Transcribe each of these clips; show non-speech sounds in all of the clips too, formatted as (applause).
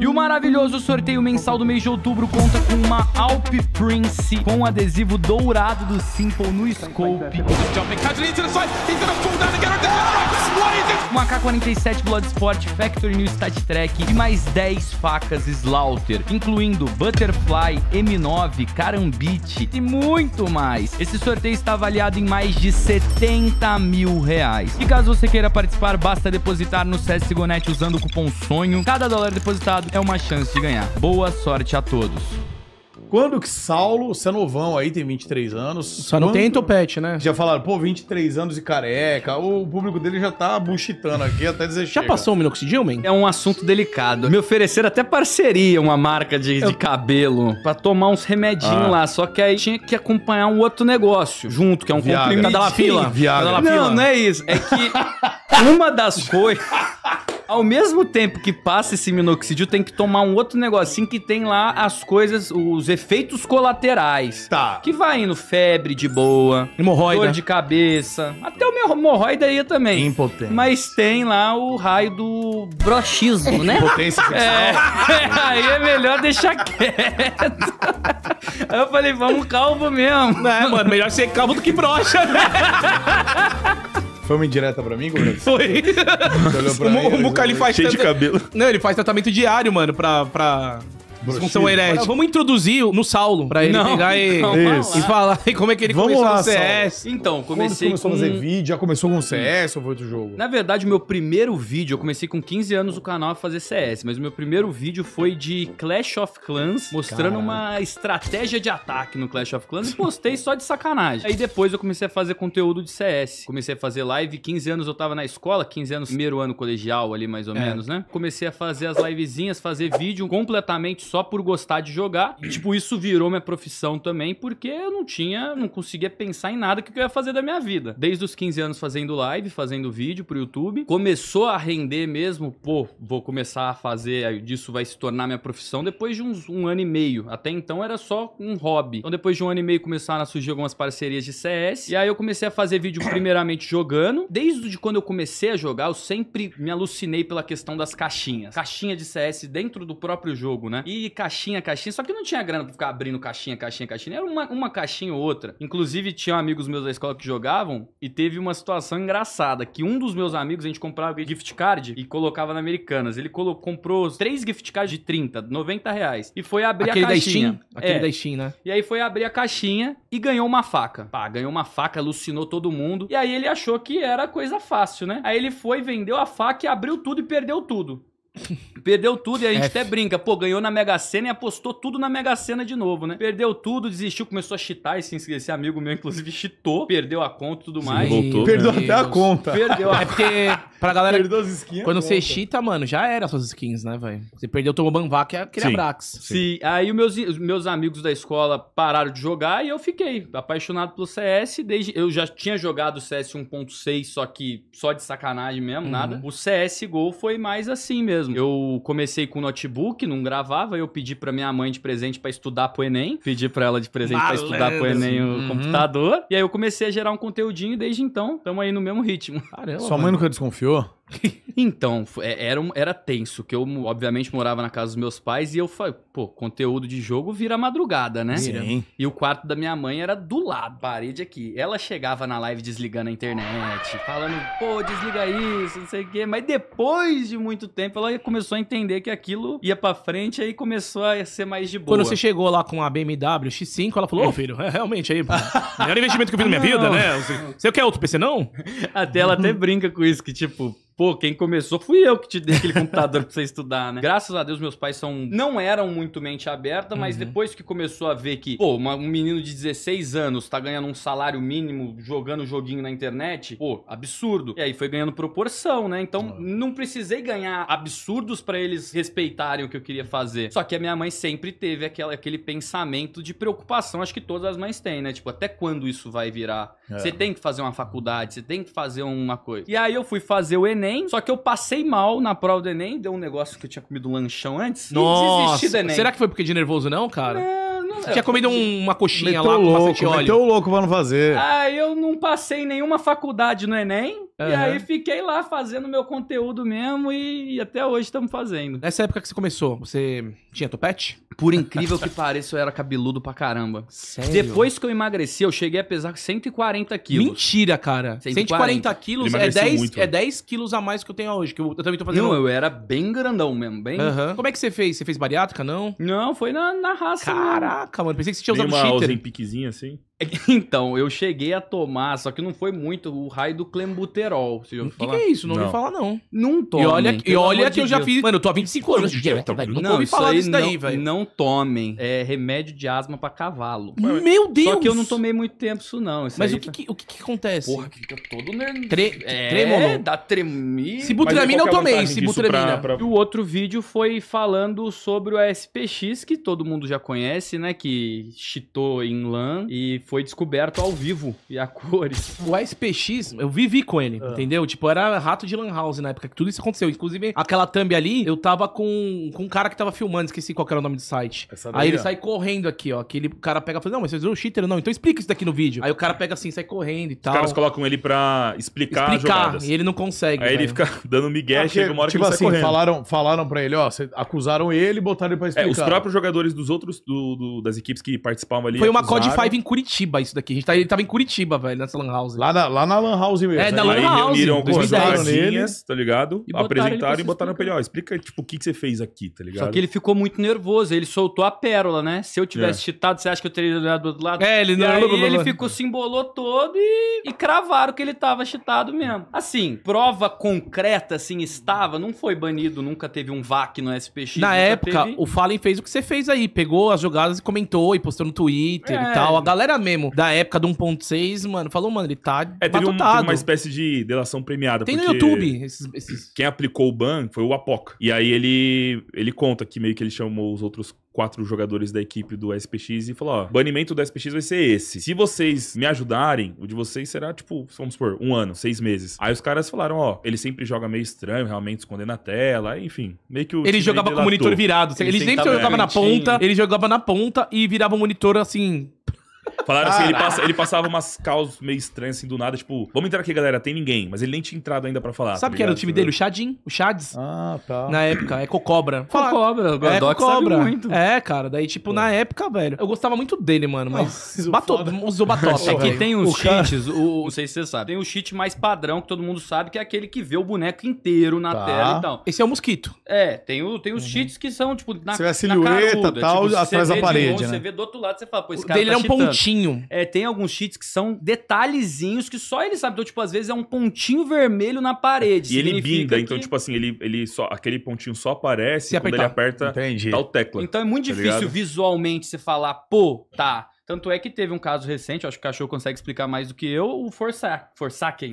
E o maravilhoso sorteio mensal do mês de outubro conta com uma Alp Prince com um adesivo dourado do Simple no scope. Uma k 47 Bloodsport Factory New Stat Track e mais 10 facas Slaughter, incluindo Butterfly, M9, Carambit e muito mais. Esse sorteio está avaliado em mais de 70 mil reais. E caso você queira participar, basta depositar no CSGONET usando o cupom SONHO. Cada dólar depositado é uma chance de ganhar. Boa sorte a todos quando que Saulo, você é novão aí, tem 23 anos. Só não tem topete, né? Já falaram, pô, 23 anos e careca. O público dele já tá buchitando aqui até dizer Já passou o minoxidil, man? É um assunto delicado. Me ofereceram até parceria, uma marca de, Eu... de cabelo, pra tomar uns remedinhos ah. lá. Só que aí tinha que acompanhar um outro negócio junto, que é um Viagra. comprimido. Cada lapila. Viagra. Cada lapila. Não, não é isso. É que (laughs) uma das coisas ao mesmo tempo que passa esse minoxidil, tem que tomar um outro negocinho que tem lá as coisas, os efeitos colaterais. Tá. Que vai indo febre de boa, hemorroida. dor de cabeça, até o meu hemorroida aí também. Impotência. Mas tem lá o raio do brochismo, né? Impotência sexual. (laughs) É, (laughs) aí é melhor deixar quieto. Aí eu falei, vamos calvo mesmo. É, mano, melhor ser calvo do que brocha, né? (laughs) Foi uma indireta pra mim, (laughs) Foi. pra o, Mucali faz... Cheio de cabelo. Não, ele faz tratamento diário, mano, pra... pra vocês São heréticos. Vamos introduzir no Saulo pra ele não, pegar e, e, falar (laughs) e como é que ele Vamos começou lá, no CS. Saulo. Então, comecei Quando começou com... a fazer vídeo? Já começou com CS ou foi outro jogo? Na verdade, o meu primeiro vídeo, eu comecei com 15 anos o canal a fazer CS, mas o meu primeiro vídeo foi de Clash of Clans, mostrando Caraca. uma estratégia de ataque no Clash of Clans e postei só de sacanagem. Aí depois eu comecei a fazer conteúdo de CS. Comecei a fazer live, 15 anos eu tava na escola, 15 anos, primeiro ano colegial ali mais ou é. menos, né? Comecei a fazer as livezinhas, fazer vídeo completamente só por gostar de jogar. E, tipo, isso virou minha profissão também, porque eu não tinha, não conseguia pensar em nada que eu ia fazer da minha vida. Desde os 15 anos fazendo live, fazendo vídeo pro YouTube. Começou a render mesmo, pô, vou começar a fazer, disso vai se tornar minha profissão depois de uns um ano e meio. Até então era só um hobby. Então depois de um ano e meio começaram a surgir algumas parcerias de CS. E aí eu comecei a fazer vídeo primeiramente jogando. Desde quando eu comecei a jogar, eu sempre me alucinei pela questão das caixinhas. Caixinha de CS dentro do próprio jogo, né? E caixinha, caixinha, só que não tinha grana pra ficar abrindo caixinha, caixinha, caixinha. Era uma, uma caixinha ou outra. Inclusive, tinha amigos meus da escola que jogavam e teve uma situação engraçada, que um dos meus amigos, a gente comprava gift card e colocava na Americanas. Ele comprou três gift cards de 30, 90 reais. E foi abrir Aquele a caixinha. Da Steam? Aquele é. da Steam, né? E aí foi abrir a caixinha e ganhou uma faca. Pá, ganhou uma faca, alucinou todo mundo. E aí ele achou que era coisa fácil, né? Aí ele foi, vendeu a faca e abriu tudo e perdeu tudo. Perdeu tudo e a gente é F. até brinca. Pô, ganhou na Mega Sena e apostou tudo na Mega Sena de novo, né? Perdeu tudo, desistiu, começou a chitar esse, esse amigo meu, inclusive, chitou. Perdeu a conta e tudo mais. Sim, voltou, perdeu né? até a conta. Perdeu a... É porque, pra (laughs) galera, perdeu as skins, quando você chita, mano, já era suas skins, né, velho? Você perdeu, tomou Banvá, que é aquele Sim. Abrax. Sim. Sim. Aí os meus, os meus amigos da escola pararam de jogar e eu fiquei apaixonado pelo CS. desde Eu já tinha jogado o CS 1.6, só que só de sacanagem mesmo, uhum. nada. O CS Gol foi mais assim mesmo mesmo. Eu comecei com notebook, não gravava, eu pedi pra minha mãe de presente para estudar pro Enem. Pedi pra ela de presente para estudar pro Enem o uhum. computador. E aí eu comecei a gerar um conteúdinho e desde então estamos aí no mesmo ritmo. Caramba, Sua mãe mano. nunca desconfiou? então, é, era, era tenso, que eu obviamente morava na casa dos meus pais e eu falei, pô, conteúdo de jogo vira madrugada, né? Sim. E o quarto da minha mãe era do lado, parede aqui. Ela chegava na live desligando a internet, falando, pô, desliga isso, não sei o quê. Mas depois de muito tempo, ela começou a entender que aquilo ia pra frente e aí começou a ser mais de boa. Quando você chegou lá com a BMW X5, ela falou, ô oh, filho, é, realmente aí, melhor investimento que eu fiz na minha (laughs) não. vida, né? Você quer outro PC, não? Até ela até brinca com isso, que tipo, pô, quem começou fui eu que te dei aquele computador (laughs) pra você estudar, né? Graças a Deus, meus pais são. Não eram muito mente aberta, mas uhum. depois que começou a ver que, pô, uma, um menino de 16 anos tá ganhando um salário mínimo jogando joguinho na internet, pô, absurdo. E aí foi ganhando proporção, né? Então uhum. não precisei ganhar absurdos para eles respeitarem o que eu queria fazer. Só que a minha mãe sempre teve aquela, aquele pensamento de preocupação, acho que todas as mães têm, né? Tipo, até quando isso vai virar? É. Você é. tem que fazer uma faculdade, você tem que fazer uma coisa. E aí eu fui fazer o Enem Enem, só que eu passei mal na prova do Enem, deu um negócio que eu tinha comido um lanchão antes Nossa, e desisti do Enem. Será que foi porque de nervoso não, cara? Não, não Tinha comido um, uma coxinha lá com louco, bastante óleo. louco pra não fazer. Ah, eu não passei nenhuma faculdade no Enem, Uhum. E aí fiquei lá fazendo meu conteúdo mesmo e, até hoje estamos fazendo. Nessa época que você começou, você tinha topete? Por incrível que pareça, eu era cabeludo pra caramba. Sério? Depois que eu emagreci, eu cheguei a pesar 140 quilos. Mentira, cara. 140, 140 quilos é 10, é 10 quilos a mais que eu tenho hoje, que eu, eu também tô fazendo. Não, eu era bem grandão mesmo, bem... Uhum. Como é que você fez? Você fez bariátrica, não? Não, foi na, na raça. Caraca, mano. mano pensei que você tinha usado Dei uma cheater. piquezinha assim? É (laughs) então, eu cheguei a tomar, só que não foi muito, o raio do clembuterol. O que, que, é isso? Não, não. fala não. Não tomem. E olha, e olha que eu já fiz... Mano, eu tô há 25 anos direto, velho. Não, não ouvi falar disso daí, velho. Não tomem. É remédio de asma pra cavalo. Meu Deus! Só que eu não tomei muito tempo isso, não. Isso Mas o, que, que, o que, que acontece? Porra, fica todo nervoso. Tre... É, Tremolo. dá tremir. Sibutramina eu é tomei, sibutramina. Pra, E o outro vídeo foi falando sobre o spx que todo mundo já conhece, né? Que chitou em lã e foi descoberto ao vivo e a (laughs) cores. O SPX, eu vivi com ele, ah. entendeu? Tipo, era rato de Lan House na época que tudo isso aconteceu. Inclusive, aquela thumb ali, eu tava com, com um cara que tava filmando, esqueci qual era o nome do site. Daí, aí ele ó. sai correndo aqui, ó. Aquele cara pega e fala: Não, mas você virou cheater? Não, então explica isso daqui no vídeo. Aí o cara pega assim, sai correndo e tal. Os caras colocam ele pra explicar. Explicar, e ele não consegue. Aí velho. ele fica (laughs) dando migué, ah, chega uma hora tipo que ele assim, sai correndo. Falaram, falaram pra ele: Ó, acusaram ele e botaram ele pra explicar. É, os próprios jogadores dos outros, do, do, das equipes que participavam ali. Foi uma COD 5 em Curitiba. Curitiba isso daqui. A gente tá, ele tava em Curitiba, velho, nessa Lan House. Lá na, lá na Lan House mesmo. É, né? da Lan House. Aí reuniram algumas neles tá ligado? E Apresentaram e botaram pra ele, ó, explica, tipo, o que, que você fez aqui, tá ligado? Só que ele ficou muito nervoso, ele soltou a pérola, né? Se eu tivesse é. chitado, você acha que eu teria olhado do outro lado? É, ele não... E aí ele ficou, se embolou todo e, e cravaram que ele tava chitado mesmo. Assim, prova concreta, assim, estava, não foi banido, nunca teve um VAC no SPX. Na época, teve... o Fallen fez o que você fez aí, pegou as jogadas e comentou e postou no Twitter é. e tal. A galera mesmo, da época do 1.6, mano, falou, mano, ele tá É, teve, um, teve uma espécie de delação premiada. Tem no YouTube esses, esses... Quem aplicou o ban foi o Apoca. E aí ele, ele conta que meio que ele chamou os outros quatro jogadores da equipe do SPX e falou, ó, banimento do SPX vai ser esse. Se vocês me ajudarem, o de vocês será, tipo, vamos supor, um ano, seis meses. Aí os caras falaram, ó, ele sempre joga meio estranho, realmente escondendo a tela, enfim, meio que o... Ele jogava com o monitor virado, ele, ele sempre jogava na ponta, ele jogava na ponta e virava o um monitor, assim, Falaram assim, ele, passa, ele, passava umas causas meio estranhas, assim, do nada, tipo, vamos entrar aqui, galera, tem ninguém. Mas ele nem tinha entrado ainda pra falar. Sabe tá que era o time dele? O Chadin? O Chads? Ah, tá. Na época, é Cocobra. Cocobra, o é, Doc Cocobra. muito. É, cara, daí, tipo, na época, velho, eu gostava muito dele, mano, mas oh, bato, usou batota. É que tem os cheats, o, não sei se você sabe, tem o cheat mais padrão que todo mundo sabe, que é aquele que vê o boneco inteiro na tá. tela e tal. Esse é o mosquito. É, tem, o, tem os uhum. cheats que são, tipo, na Você vê a silhueta e tipo, tal, tipo, atrás da parede, né? Você vê do outro lado, você fala, pô, esse cara tá é um pontinho. É, tem alguns cheats que são detalhezinhos que só ele sabe. Então, tipo, às vezes é um pontinho vermelho na parede. E ele binda, então, que... então, tipo assim, ele, ele só, aquele pontinho só aparece Se quando apertar. ele aperta Entendi. tal tecla. Então é muito tá difícil ligado? visualmente você falar, pô, tá. Tanto é que teve um caso recente, acho que o cachorro consegue explicar mais do que eu, o Forsaken.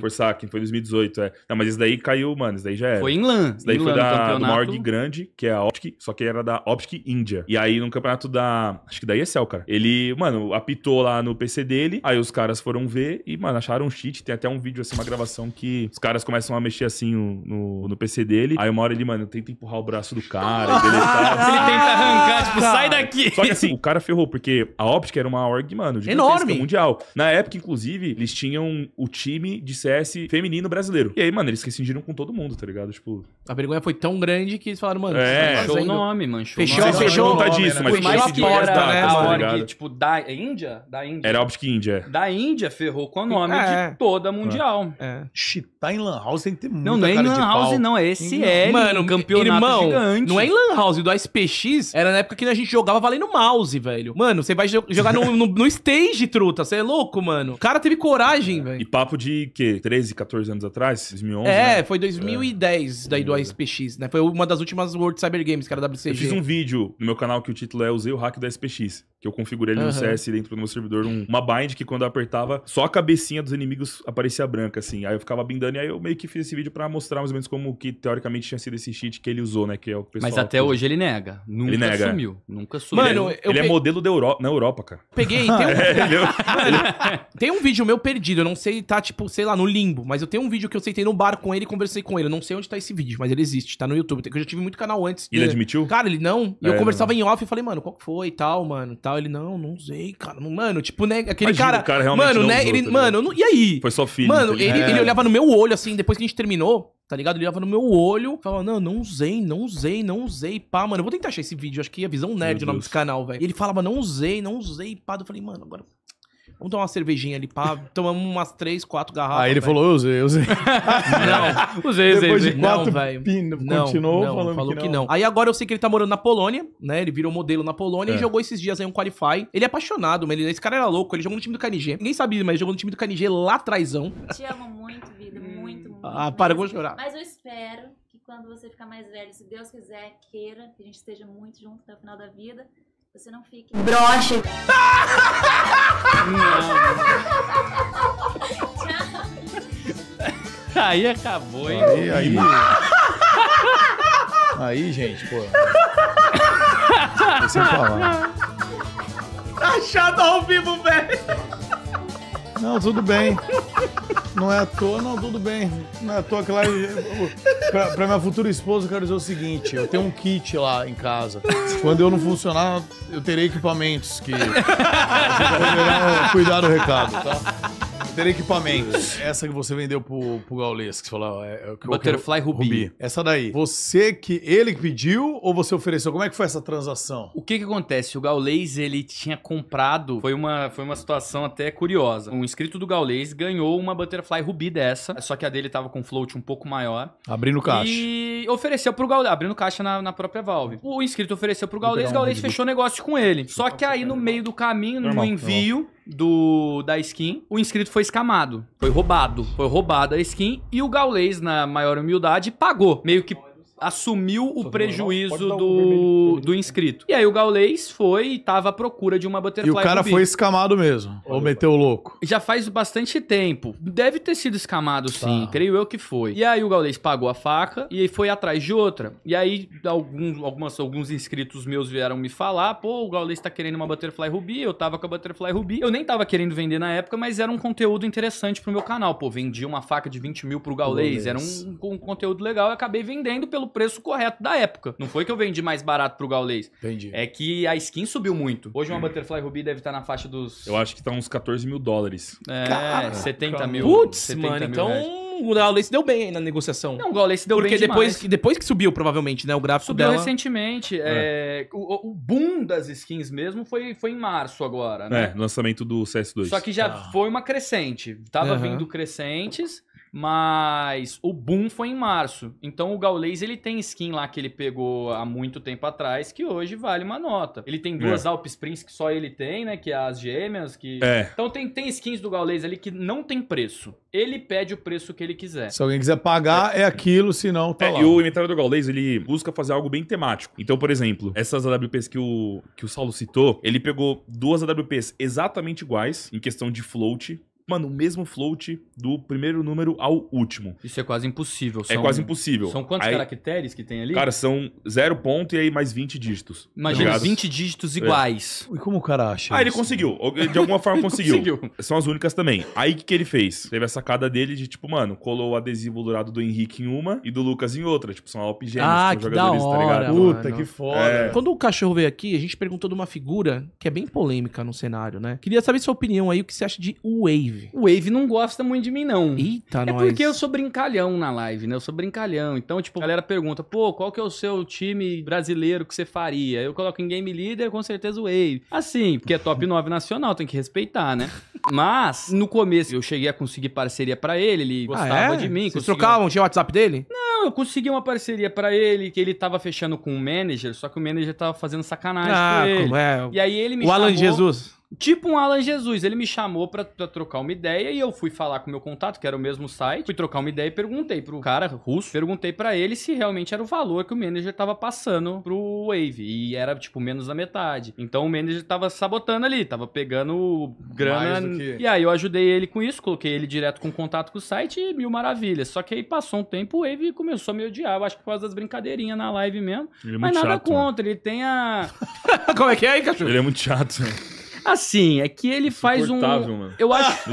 Forsaken, quem foi 2018, é. Não, mas isso daí caiu, mano, isso daí já era. Foi em LAN. Isso daí em foi da, campeonato... grande, que é a Optic, só que era da Optic India. E aí, no campeonato da... Acho que daí é Cell, cara. Ele, mano, apitou lá no PC dele, aí os caras foram ver e, mano, acharam um cheat. Tem até um vídeo, assim, uma gravação que os caras começam a mexer, assim, no, no PC dele. Aí uma hora ele, mano, tenta empurrar o braço do cara, (laughs) ele tenta arrancar, tipo, sai daqui! Só que assim, o cara ferrou, porque a Optic era uma uma org, mano, enorme. Mundial. Na época, inclusive, eles tinham o time de CS feminino brasileiro. E aí, mano, eles rescindiram com todo mundo, tá ligado? Tipo. A vergonha foi tão grande que eles falaram, mano, é. fechou o nome, manchou. Fechou, nome. fechou. Não, não disso, mas mais que né, a org, tipo, da Índia? Da Índia. Era que Índia. É. Da Índia ferrou com o nome é. de toda a é. mundial. É. Chitar tá em Lan House tem que ter muita Não, não é em Lan House, não. É é. Mano, campeonato irmão, gigante. Não é em Lan House. Do SPX era na época que a gente jogava valendo mouse, velho. Mano, você vai jogar no no, no, stage, truta. Você é louco, mano. O cara teve coragem, é. velho. E papo de quê? 13, 14 anos atrás? 2011? É, né? foi 2010 é. daí do SPX, né? Foi uma das últimas World Cyber Games, que era WCG. Eu fiz um vídeo no meu canal que o título é Usei o hack da SPX. Que eu configurei ali uhum. no CS dentro do meu servidor um, uma bind que quando eu apertava, só a cabecinha dos inimigos aparecia branca, assim. Aí eu ficava bindando e aí eu meio que fiz esse vídeo pra mostrar mais ou menos como que teoricamente tinha sido esse cheat que ele usou, né? Que é o pessoal. Mas até que... hoje ele nega. Nunca ele nega. sumiu. Nunca sumiu. Mano, ele, é eu... ele é modelo da Europa, na Europa, cara peguei. Tem ah, um, é, ele- é tem um vídeo meu perdido. Eu não sei, tá tipo, sei lá, no limbo. Mas eu tenho um vídeo que eu sentei no bar com ele e conversei com ele. Eu não sei onde tá esse vídeo, mas ele existe. Tá no YouTube. Eu já tive muito canal antes. Ele admitiu? Cara, ele não. E É, eu conversava em off e falei, mano, qual que foi e tal, mano? Tal. Ele, não, não sei, cara. mano, tipo, né? Aquele Imagina, cara. o cara realmente mano, não né? usou, ele, tá mano, não- e aí? Foi só filho. Mano, tá ele, ele é. olhava no meu olho, assim, depois que a gente terminou tá ligado? Ele olhava no meu olho, falava, não, não usei, não usei, não usei, pá, mano. Eu vou tentar achar esse vídeo, acho que é Visão Nerd o nome desse canal, velho. Ele falava, não usei, não usei, pá. Eu falei, mano, agora Vamos tomar uma cervejinha ali, pá. (laughs) Tomamos umas três, quatro garrafas. Aí ele véio. falou, eu usei, eu usei. (laughs) Não, usei, usei. Depois de quatro não, continuou não, falando falou que não. que não. Aí agora eu sei que ele tá morando na Polônia, né? Ele virou modelo na Polônia é. e jogou esses dias aí um Qualify. Ele é apaixonado, mano. Esse cara era louco. Ele jogou no time do KNG. Ninguém sabia, mas ele jogou no time do KNG lá atrásão. Te amo muito, vida. Ah, para, vou chorar. Mas eu espero que quando você ficar mais velho, se Deus quiser, queira, que a gente esteja muito junto até o final da vida, você não fique. Broche! Não. Aí acabou, hein? Aí, aí. (laughs) aí, gente, pô. Sem (laughs) falar. Tá chato ao vivo, velho! Não, tudo bem. Não é à toa, não, tudo bem. Não é à toa que lá. Pra, pra, minha futura esposa, eu quero dizer o seguinte: eu tenho um kit lá em casa. Quando eu não funcionar, eu terei equipamentos que. Cuidar do recado, tá? ter equipamentos. Essa que você vendeu pro, pro Gaules, que você falou. É, é que Butterfly Ruby. Ruby. Essa daí. Você que. Ele que pediu ou você ofereceu? Como é que foi essa transação? O que que acontece? O Gaules, ele tinha comprado. Foi uma, foi uma situação até curiosa. Um inscrito do Gaules ganhou uma Butterfly Ruby dessa. Só que a dele tava com float um pouco maior. Abrindo caixa. E ofereceu pro Gaules. Abrindo caixa na, na própria Valve. O inscrito ofereceu pro Gaules. Gaules fechou fechou negócio com ele. Só que aí no meio do caminho, normal, no envio. Normal do da skin, o inscrito foi escamado, foi roubado, foi roubada a skin e o gaulês, na maior humildade, pagou, meio que assumiu o Todo prejuízo um do, do inscrito. E aí o Gaulês foi e tava à procura de uma butterfly. E o cara foi escamado mesmo, ou meteu o louco. Já faz bastante tempo. Deve ter sido escamado tá. sim, tá. creio eu que foi. E aí o Gaulês pagou a faca e foi atrás de outra. E aí alguns, algumas, alguns inscritos meus vieram me falar, pô, o Gaulês tá querendo uma butterfly ruby eu tava com a butterfly ruby Eu nem tava querendo vender na época, mas era um conteúdo interessante pro meu canal. Pô, vendi uma faca de 20 mil pro Gaulês, era um, um conteúdo legal, eu acabei vendendo pelo preço correto da época. Não foi que eu vendi mais barato pro Gaulês. Entendi. É que a skin subiu muito. Hoje uma hum. Butterfly Ruby deve estar tá na faixa dos. Eu acho que tá uns 14 mil dólares. É, 70 mil. Putz, mano, então. Reais o Gaulês deu bem aí na negociação. Não, o Gaulês deu Porque bem depois demais. que depois que subiu, provavelmente, né? O gráfico subiu dela... recentemente. É. É, o, o, boom das skins mesmo foi, foi em março agora, né? É, lançamento do CS2. Só que já ah. foi uma crescente. Tava uhum. vindo crescentes. Mas o boom foi em março. Então o Gaulês ele tem skin lá que ele pegou há muito tempo atrás, que hoje vale uma nota. Ele tem duas é. Alpes Prince que só ele tem, né? Que é as gêmeas. que é. Então tem, tem skins do Gaulês ali que não tem preço. Ele pede o preço que ele quiser. Se alguém quiser pagar, é, aquilo, se não, tá é, lá. E o inventário do Gaulês, ele busca fazer algo bem temático. Então, por exemplo, essas AWPs que o, que o Saulo citou, ele pegou duas AWPs exatamente iguais, em questão de float, mano, o mesmo float do primeiro número ao último. Isso é quase impossível. É são, é quase impossível. São quantos aí, caracteres que tem ali? Cara, são zero ponto e aí mais 20 dígitos. Tá Imagina, 20 dígitos é. iguais. É. E como o cara acha? Ah, isso? ele conseguiu. De alguma forma (laughs) conseguiu. conseguiu. São as únicas também. Aí o que, que ele fez? Teve a sacada dele de, tipo, mano, colou o adesivo dourado do Henrique em uma e do Lucas em outra. Tipo, são alpigêmeos. Ah, que da tá hora, tá Puta, mano. que foda. É. Quando o cachorro veio aqui, a gente perguntou de uma figura que é bem polêmica no cenário, né? Queria saber sua opinião aí, o que você acha de Wave? Wave? O Wave não gosta muito de mim, não. Eita, É nós. porque eu sou brincalhão na live, né? Eu sou brincalhão. Então, tipo, a galera pergunta, pô, qual que é o seu time brasileiro que você faria? Eu coloco em Game Leader, com certeza o Wave. Assim, porque é top 9 nacional, tem que respeitar, né? (laughs) Mas, no começo, eu cheguei a conseguir parceria para ele, ele ah, gostava ah, é? de mim. Vocês conseguiu... trocavam? Tinha o WhatsApp dele? Não, eu consegui uma parceria para ele, que ele tava fechando com o um manager, só que o manager tava fazendo sacanagem ah, com ele. É? E aí ele me o chamou... O Alan Jesus... Tipo um Alan Jesus, ele me chamou pra, pra, trocar uma ideia e eu fui falar com o meu contato, que era o mesmo site, fui trocar uma ideia e perguntei pro cara russo, perguntei para ele se realmente era o valor que o manager tava passando pro Wave. E era, tipo, menos da metade. Então o manager tava sabotando ali, tava pegando grana. Que... E aí eu ajudei ele com isso, coloquei ele direto com contato com o site e mil maravilhas. Só que aí passou um tempo, o Wave começou a me odiar. Eu acho que por causa das brincadeirinhas na live mesmo. É mas nada chato, né? contra, né? ele tem a. (laughs) Como é que é aí, cachorro? Ele é muito chato. Né? Assim, é que ele faz um. Mano. Eu acho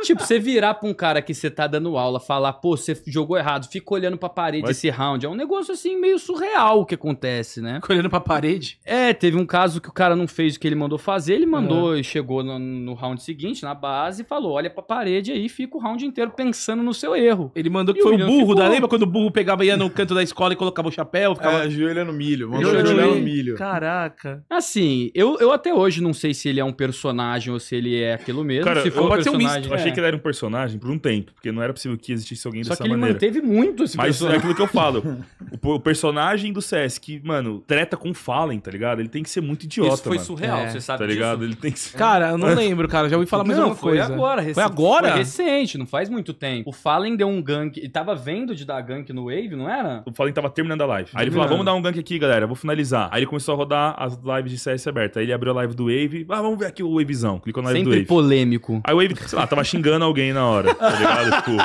tipo, você virar pra um cara que você tá dando aula, falar, pô, você jogou errado, fica olhando pra parede Mas... esse round. É um negócio assim meio surreal o que acontece, né? Fica olhando pra parede? É, teve um caso que o cara não fez o que ele mandou fazer, ele mandou ah. e chegou no, no, round seguinte, na base, e falou: olha pra parede aí, fica o round inteiro pensando no seu erro. Ele mandou que e foi o burro, ficou... da lembra quando o burro pegava ia no canto da escola e colocava o chapéu? Ficava... É, joelho milho. Mandou no milho. Caraca. Assim, eu, eu até hoje não sei se ele é um personagem ou se ele é aquilo mesmo. Cara, se for eu um personagem... misto. É achei que ele era um personagem por um tempo, porque não era possível que existisse alguém Só dessa maneira. Só que ele manteve muito esse Mas é personagem. é aquilo que eu falo. (laughs) o, o, personagem do CS que, mano, treta com Fallen, tá ligado? Ele tem que ser muito idiota, Isso foi mano. surreal, é. você sabe Tá ligado? Disso? Ele tem que ser... Cara, eu não lembro, cara. Já ouvi falar mais não, uma foi coisa. Foi agora. Foi agora? Foi recente, não faz muito tempo. O Fallen deu um gank. Ele tava vendo de dar gank no Wave, não era? O Fallen tava terminando a live. Aí ele falou, ah, vamos dar um gank aqui, galera. Vou finalizar. Aí ele começou a rodar as lives de CS aberta. Aí ele abriu a live do Wave. Ah, vamos ver aqui o Wavezão. Clicou na live Sempre do Wave. polêmico. Aí o Wave, sei lá, tava xingando xingando alguém na hora, tá ligado? (laughs) tipo,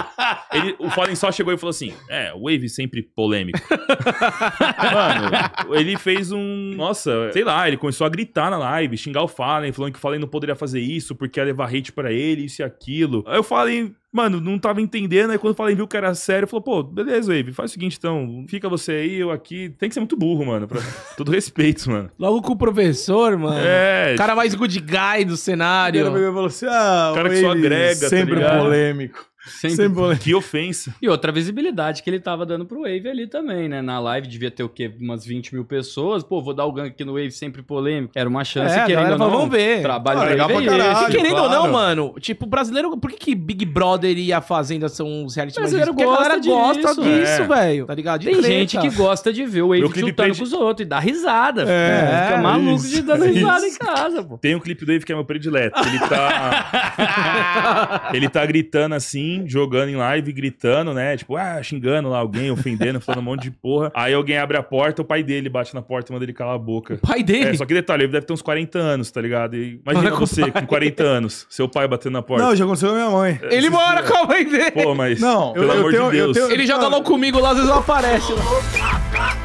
ele, o Fallen só chegou e falou assim: É, Wave sempre polêmico. (laughs) Mano, ele fez um. Nossa, sei lá, ele começou a gritar na live, xingar o Fallen, falando que o Fallen não poderia fazer isso porque ia levar hate pra ele, isso e aquilo. Aí eu falei mano, não tava entendendo. Aí quando falei, viu que era sério, falou, pô, beleza, Wave, faz o seguinte então, fica você aí, eu aqui. Tem que ser muito burro, mano, pra (laughs) todo respeito, mano. Logo com o professor, mano. É. O cara mais good guy do cenário. Cara falou assim, ah, o cara que só agrega, tá Sempre tá polêmico. Sem boleto. Que ofensa. E outra visibilidade que ele tava dando pro Wave ali também, né? Na live devia ter o quê? Umas 20 mil pessoas. Pô, vou dar o gank aqui no Wave, sempre polêmico. Era uma chance, é, querendo ou não. Vamos ver. Trabalho ah, legal pra caralho, esse, Querendo claro. ou não, mano. Tipo, brasileiro... Por que, que Big Brother e a Fazenda são uns reality mais Porque a disso, gosta disso, é. velho. Tá ligado? De Tem treta. gente que gosta de ver o Wave chutando de... com os outros e dar risada. É, é Fica maluco isso, de dar é risada isso. em casa, pô. Tem um clipe do Wave que é meu predileto. Ele tá... (laughs) ele tá gritando assim assim, jogando em live, gritando, né? Tipo, ah, xingando lá alguém, ofendendo, falando um monte de porra. Aí alguém abre a porta, o pai dele bate na porta e manda ele calar a boca. O pai dele? É, só que detalhe, ele deve ter uns 40 anos, tá ligado? E imagina você com, 40 anos, seu pai batendo na porta. Não, já aconteceu com minha mãe. É, ele mora é. com a mãe dele! Pô, mas. Não, pelo eu, eu amor tenho, de Deus. Tenho, ele joga tá logo comigo lá, às vezes não aparece. Lá.